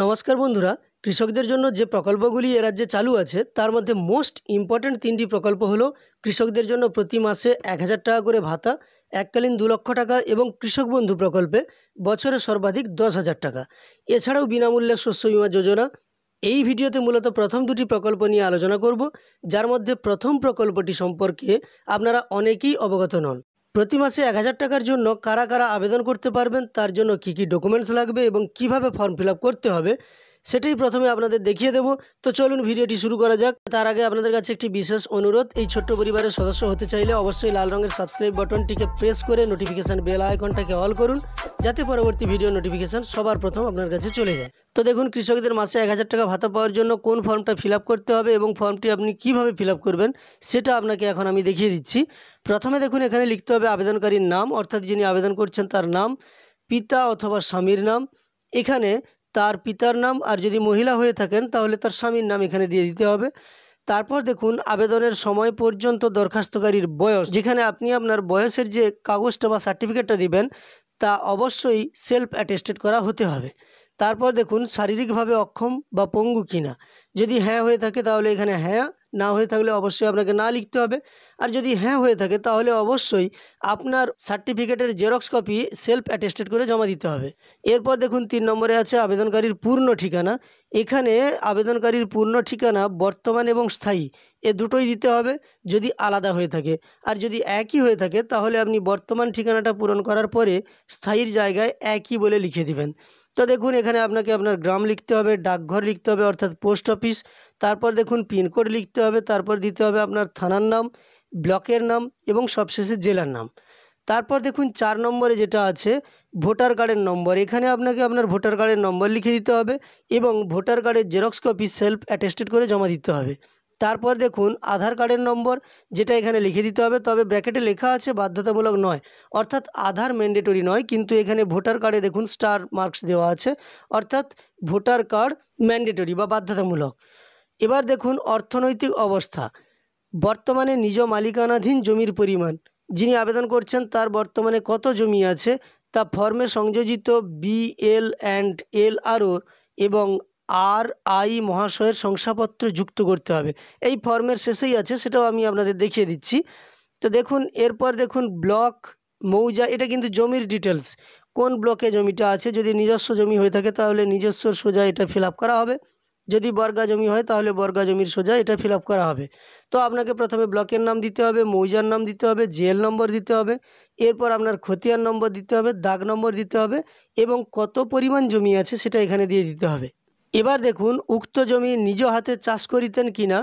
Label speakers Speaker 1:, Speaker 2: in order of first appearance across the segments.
Speaker 1: নমস্কার বন্ধুরা কৃষকদের জন্য যে প্রকল্পগুলি এ রাজ্যে চালু আছে তার মধ্যে মোস্ট ইম্পর্ট্যান্ট তিনটি প্রকল্প হলো কৃষকদের জন্য প্রতি মাসে এক হাজার টাকা করে ভাতা এককালীন দু লক্ষ টাকা এবং কৃষক বন্ধু প্রকল্পে বছরে সর্বাধিক দশ হাজার টাকা এছাড়াও বিনামূল্যে শস্য বিমা যোজনা এই ভিডিওতে মূলত প্রথম দুটি প্রকল্প নিয়ে আলোচনা করব যার মধ্যে প্রথম প্রকল্পটি সম্পর্কে আপনারা অনেকেই অবগত নন প্রতি মাসে এক হাজার টাকার জন্য কারা কারা আবেদন করতে পারবেন তার জন্য কি কি ডকুমেন্টস লাগবে এবং কিভাবে ফর্ম ফিল করতে হবে সেটি প্রথমে আপনাদের দেখিয়ে দেব তো চলুন ভিডিওটি শুরু করা যাক তার আগে আপনাদের কাছে একটি বিশেষ অনুরোধ এই ছোট্ট পরিবারের সদস্য হতে চাইলে অবশ্যই লাল রঙের সাবস্ক্রাইব বাটনটিকে প্রেস করে নোটিফিকেশান বেল আইকনটাকে অল করুন যাতে পরবর্তী ভিডিও নোটিফিকেশান সবার প্রথম আপনার কাছে চলে যায় তো দেখুন কৃষকদের মাসে এক হাজার টাকা ভাতা পাওয়ার জন্য কোন ফর্মটা ফিল করতে হবে এবং ফর্মটি আপনি কিভাবে ফিল করবেন সেটা আপনাকে এখন আমি দেখিয়ে দিচ্ছি প্রথমে দেখুন এখানে লিখতে হবে আবেদনকারীর নাম অর্থাৎ যিনি আবেদন করছেন তার নাম পিতা অথবা স্বামীর নাম এখানে তার পিতার নাম আর যদি মহিলা হয়ে থাকেন তাহলে তার স্বামীর নাম এখানে দিয়ে দিতে হবে তারপর দেখুন আবেদনের সময় পর্যন্ত দরখাস্তকারীর বয়স যেখানে আপনি আপনার বয়সের যে কাগজটা বা সার্টিফিকেটটা দিবেন তা অবশ্যই সেলফ অ্যাটেস্টেড করা হতে হবে তারপর দেখুন শারীরিকভাবে অক্ষম বা পঙ্গু কিনা যদি হ্যাঁ হয়ে থাকে তাহলে এখানে হ্যাঁ না হয়ে থাকলে অবশ্যই আপনাকে না লিখতে হবে আর যদি হ্যাঁ হয়ে থাকে তাহলে অবশ্যই আপনার সার্টিফিকেটের জেরক্স কপি সেলফ অ্যাটেস্টেড করে জমা দিতে হবে এরপর দেখুন তিন নম্বরে আছে আবেদনকারীর পূর্ণ ঠিকানা এখানে আবেদনকারীর পূর্ণ ঠিকানা বর্তমান এবং স্থায়ী এ দুটোই দিতে হবে যদি আলাদা হয়ে থাকে আর যদি একই হয়ে থাকে তাহলে আপনি বর্তমান ঠিকানাটা পূরণ করার পরে স্থায়ীর জায়গায় একই বলে লিখে দিবেন তো দেখুন এখানে আপনাকে আপনার গ্রাম লিখতে হবে ডাকঘর লিখতে হবে অর্থাৎ পোস্ট অফিস তারপর দেখুন পিনকোড লিখতে হবে তারপর দিতে হবে আপনার থানার নাম ব্লকের নাম এবং সবশেষে জেলার নাম তারপর দেখুন চার নম্বরে যেটা আছে ভোটার কার্ডের নম্বর এখানে আপনাকে আপনার ভোটার কার্ডের নম্বর লিখে দিতে হবে এবং ভোটার কার্ডের জেরক্স কপি সেলফ অ্যাটেস্টেড করে জমা দিতে হবে তারপর দেখুন আধার কার্ডের নম্বর যেটা এখানে লিখে দিতে হবে তবে ব্র্যাকেটে লেখা আছে বাধ্যতামূলক নয় অর্থাৎ আধার ম্যান্ডেটরি নয় কিন্তু এখানে ভোটার কার্ডে দেখুন স্টার মার্কস দেওয়া আছে অর্থাৎ ভোটার কার্ড ম্যান্ডেটরি বা বাধ্যতামূলক এবার দেখুন অর্থনৈতিক অবস্থা বর্তমানে নিজ মালিকানাধীন জমির পরিমাণ যিনি আবেদন করছেন তার বর্তমানে কত জমি আছে তা ফর্মে সংযোজিত বিএল অ্যান্ড এল আরও এবং আর আই মহাশয়ের শংসাপত্র যুক্ত করতে হবে এই ফর্মের শেষেই আছে সেটাও আমি আপনাদের দেখিয়ে দিচ্ছি তো দেখুন এরপর দেখুন ব্লক মৌজা এটা কিন্তু জমির ডিটেলস কোন ব্লকে জমিটা আছে যদি নিজস্ব জমি হয়ে থাকে তাহলে নিজস্ব সোজা এটা ফিল করা হবে যদি বর্গা জমি হয় তাহলে বর্গা জমির সোজা এটা ফিল করা হবে তো আপনাকে প্রথমে ব্লকের নাম দিতে হবে মৌজার নাম দিতে হবে জেল নম্বর দিতে হবে এরপর আপনার খতিয়ান নম্বর দিতে হবে দাগ নম্বর দিতে হবে এবং কত পরিমাণ জমি আছে সেটা এখানে দিয়ে দিতে হবে এবার দেখুন উক্ত জমি নিজ হাতে চাষ করিতেন কিনা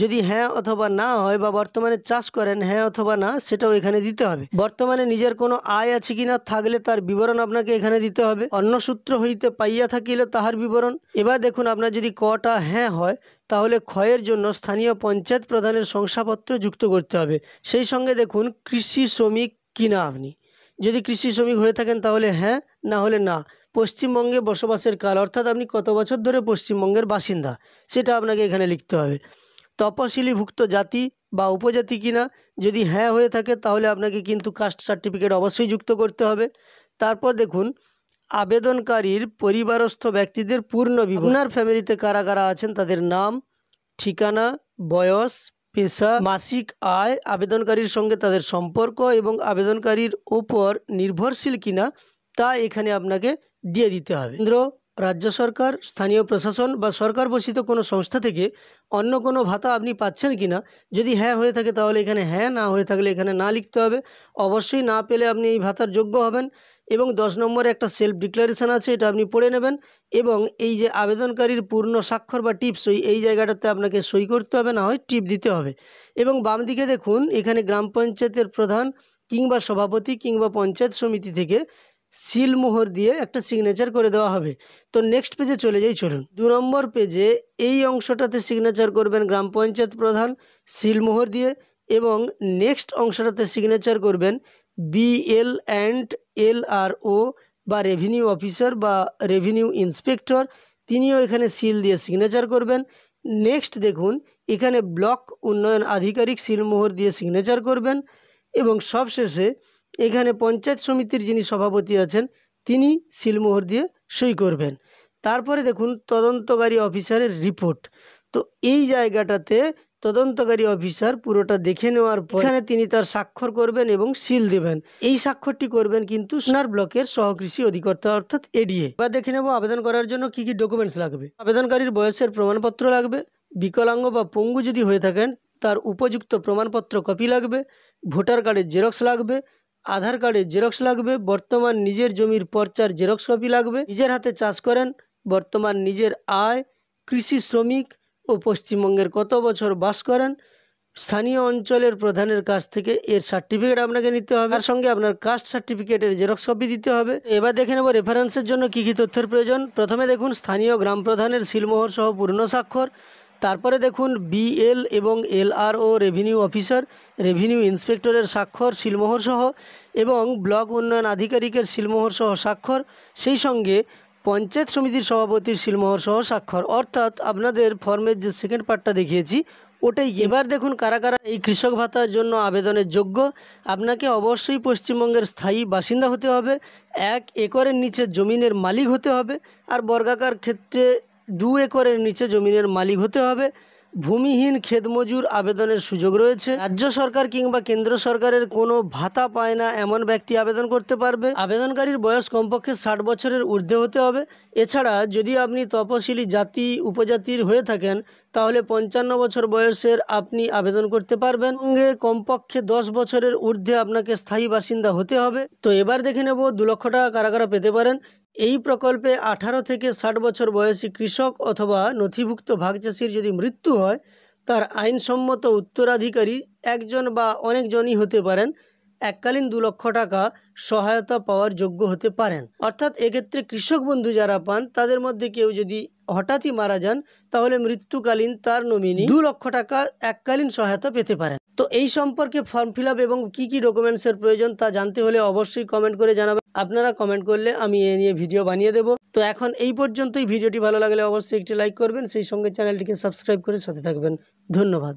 Speaker 1: যদি হ্যাঁ অথবা না হয় বা বর্তমানে চাষ করেন হ্যাঁ অথবা না সেটাও এখানে দিতে হবে বর্তমানে নিজের কোনো আয় আছে কিনা থাকলে তার বিবরণ আপনাকে এখানে দিতে হবে অন্য সূত্র হইতে পাইয়া থাকিলে তাহার বিবরণ এবার দেখুন আপনার যদি কটা হ্যাঁ হয় তাহলে ক্ষয়ের জন্য স্থানীয় পঞ্চায়েত প্রধানের শংসাপত্র যুক্ত করতে হবে সেই সঙ্গে দেখুন কৃষি শ্রমিক কিনা আপনি যদি কৃষি শ্রমিক হয়ে থাকেন তাহলে হ্যাঁ না হলে না পশ্চিমবঙ্গে বসবাসের কাল অর্থাৎ আপনি কত বছর ধরে পশ্চিমবঙ্গের বাসিন্দা সেটা আপনাকে এখানে লিখতে হবে তপশিলিভুক্ত জাতি বা উপজাতি কিনা যদি হ্যাঁ হয়ে থাকে তাহলে আপনাকে কিন্তু কাস্ট সার্টিফিকেট অবশ্যই যুক্ত করতে হবে তারপর দেখুন আবেদনকারীর পরিবারস্থ ব্যক্তিদের পূর্ণ বিবরণ ফ্যামিলিতে কারা কারা আছেন তাদের নাম ঠিকানা বয়স পেশা মাসিক আয় আবেদনকারীর সঙ্গে তাদের সম্পর্ক এবং আবেদনকারীর ওপর নির্ভরশীল কিনা তা এখানে আপনাকে দিয়ে দিতে হবে কেন্দ্র রাজ্য সরকার স্থানীয় প্রশাসন বা সরকার বসিত কোনো সংস্থা থেকে অন্য কোনো ভাতা আপনি পাচ্ছেন কি না যদি হ্যাঁ হয়ে থাকে তাহলে এখানে হ্যাঁ না হয়ে থাকলে এখানে না লিখতে হবে অবশ্যই না পেলে আপনি এই ভাতার যোগ্য হবেন এবং দশ নম্বরে একটা সেলফ ডিক্লারেশান আছে এটা আপনি পড়ে নেবেন এবং এই যে আবেদনকারীর পূর্ণ স্বাক্ষর বা টিপ সই এই জায়গাটাতে আপনাকে সই করতে হবে না হয় টিপ দিতে হবে এবং বাম দিকে দেখুন এখানে গ্রাম পঞ্চায়েতের প্রধান কিংবা সভাপতি কিংবা পঞ্চায়েত সমিতি থেকে সিলমোহর দিয়ে একটা সিগনেচার করে দেওয়া হবে তো নেক্সট পেজে চলে যাই চলুন দু নম্বর পেজে এই অংশটাতে সিগনেচার করবেন গ্রাম পঞ্চায়েত প্রধান মোহর দিয়ে এবং নেক্সট অংশটাতে সিগনেচার করবেন BL and L R O বা রেভিনিউ অফিসার বা রেভিনিউ ইন্সপেক্টর তিনিও এখানে সিল দিয়ে সিগনেচার করবেন নেক্সট দেখুন এখানে ব্লক উন্নয়ন আধিকারিক মোহর দিয়ে সিগনেচার করবেন এবং সবশেষে এখানে পঞ্চায়েত সমিতির যিনি সভাপতি আছেন তিনি সিলমোহর দিয়ে সই করবেন তারপরে দেখুন তদন্তকারী অফিসারের রিপোর্ট তো এই জায়গাটাতে তদন্তকারী অফিসার পুরোটা দেখে নেওয়ার পর এখানে তিনি তার স্বাক্ষর করবেন এবং সিল দেবেন এই স্বাক্ষরটি করবেন কিন্তু সোনার ব্লকের সহকৃষি অধিকর্তা অর্থাৎ এডিএ বা দেখে নেব আবেদন করার জন্য কি কি ডকুমেন্টস লাগবে আবেদনকারীর বয়সের প্রমাণপত্র লাগবে বিকলাঙ্গ বা পঙ্গু যদি হয়ে থাকেন তার উপযুক্ত প্রমাণপত্র কপি লাগবে ভোটার কার্ডের জেরক্স লাগবে আধার কার্ডে জেরক্স লাগবে বর্তমান নিজের জমির পর্চার জেরক্স কপি লাগবে নিজের হাতে চাষ করেন বর্তমান নিজের আয় কৃষি শ্রমিক ও পশ্চিমবঙ্গের কত বছর বাস করেন স্থানীয় অঞ্চলের প্রধানের কাছ থেকে এর সার্টিফিকেট আপনাকে নিতে হবে তার সঙ্গে আপনার কাস্ট সার্টিফিকেটের জেরক্স কপি দিতে হবে এবার দেখে নেব রেফারেন্সের জন্য কী কী তথ্যের প্রয়োজন প্রথমে দেখুন স্থানীয় গ্রাম প্রধানের সিলমোহর সহ পূর্ণ স্বাক্ষর তারপরে দেখুন বিএল এবং এলআরও রেভিনিউ অফিসার রেভিনিউ ইন্সপেক্টরের স্বাক্ষর সিলমোহরসহ এবং ব্লক উন্নয়ন আধিকারিকের সহ স্বাক্ষর সেই সঙ্গে পঞ্চায়েত সমিতির সভাপতির সহ স্বাক্ষর অর্থাৎ আপনাদের ফর্মের যে সেকেন্ড পার্টটা দেখিয়েছি ওটাই এবার দেখুন কারা কারা এই কৃষক ভাতার জন্য আবেদনের যোগ্য আপনাকে অবশ্যই পশ্চিমবঙ্গের স্থায়ী বাসিন্দা হতে হবে এক একরের নিচে জমিনের মালিক হতে হবে আর বর্গাকার ক্ষেত্রে দু একরের নিচে জমিনের মালিক হতে হবে ভূমিহীন খেতমজুর আবেদনের সুযোগ রয়েছে রাজ্য সরকার কিংবা কেন্দ্র সরকারের কোনো ভাতা পায় না এমন ব্যক্তি আবেদন করতে পারবে আবেদনকারীর বয়স কমপক্ষে ষাট বছরের ঊর্ধ্বে হতে হবে এছাড়া যদি আপনি তপশিলি জাতি উপজাতির হয়ে থাকেন তাহলে পঞ্চান্ন বছর বয়সের আপনি আবেদন করতে পারবেন সঙ্গে কমপক্ষে দশ বছরের ঊর্ধ্বে আপনাকে স্থায়ী বাসিন্দা হতে হবে তো এবার দেখে নেব দু লক্ষ টাকা কারা কারা পেতে পারেন এই প্রকল্পে আঠারো থেকে ষাট বছর বয়সী কৃষক অথবা নথিভুক্ত ভাগচাষির যদি মৃত্যু হয় তার আইনসম্মত উত্তরাধিকারী একজন বা অনেকজনই হতে পারেন এককালীন দু লক্ষ টাকা সহায়তা পাওয়ার যোগ্য হতে পারেন অর্থাৎ এক্ষেত্রে কৃষক বন্ধু যারা পান তাদের মধ্যে কেউ যদি হঠাৎই মারা যান তাহলে মৃত্যুকালীন তার নমিনি দু লক্ষ টাকা এককালীন সহায়তা পেতে পারেন তো এই সম্পর্কে ফর্ম ফিল এবং কি কি ডকুমেন্টসের প্রয়োজন তা জানতে হলে অবশ্যই কমেন্ট করে জানাবেন আপনারা কমেন্ট করলে আমি এ নিয়ে ভিডিও বানিয়ে দেব তো এখন এই পর্যন্তই ভিডিওটি ভালো লাগলে অবশ্যই একটি লাইক করবেন সেই সঙ্গে চ্যানেলটিকে সাবস্ক্রাইব করে সাথে থাকবেন ধন্যবাদ